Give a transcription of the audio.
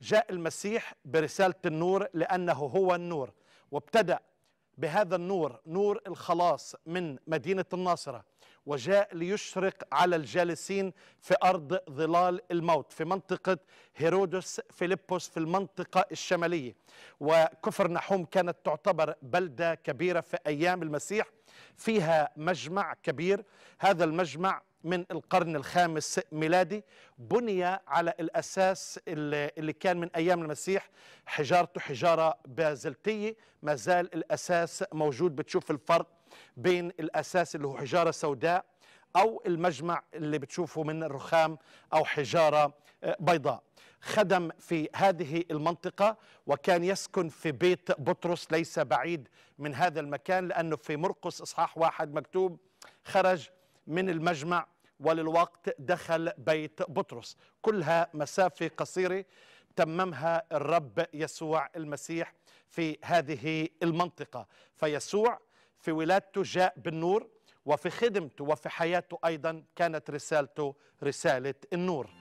جاء المسيح برسالة النور لأنه هو النور وابتدأ بهذا النور نور الخلاص من مدينة الناصرة وجاء ليشرق على الجالسين في أرض ظلال الموت في منطقة هيرودس فيلبس في المنطقة الشمالية وكفر نحوم كانت تعتبر بلدة كبيرة في أيام المسيح فيها مجمع كبير هذا المجمع من القرن الخامس ميلادي بني على الأساس اللي كان من أيام المسيح حجارته حجارة بازلتية ما زال الأساس موجود بتشوف الفرق بين الأساس اللي هو حجارة سوداء أو المجمع اللي بتشوفه من الرخام أو حجارة آه، بيضاء خدم في هذه المنطقة وكان يسكن في بيت بطرس ليس بعيد من هذا المكان لأنه في مرقس إصحاح واحد مكتوب خرج من المجمع وللوقت دخل بيت بطرس كلها مسافة قصيرة تممها الرب يسوع المسيح في هذه المنطقة فيسوع في ولادته جاء بالنور وفي خدمته وفي حياته أيضا كانت رسالته رسالة النور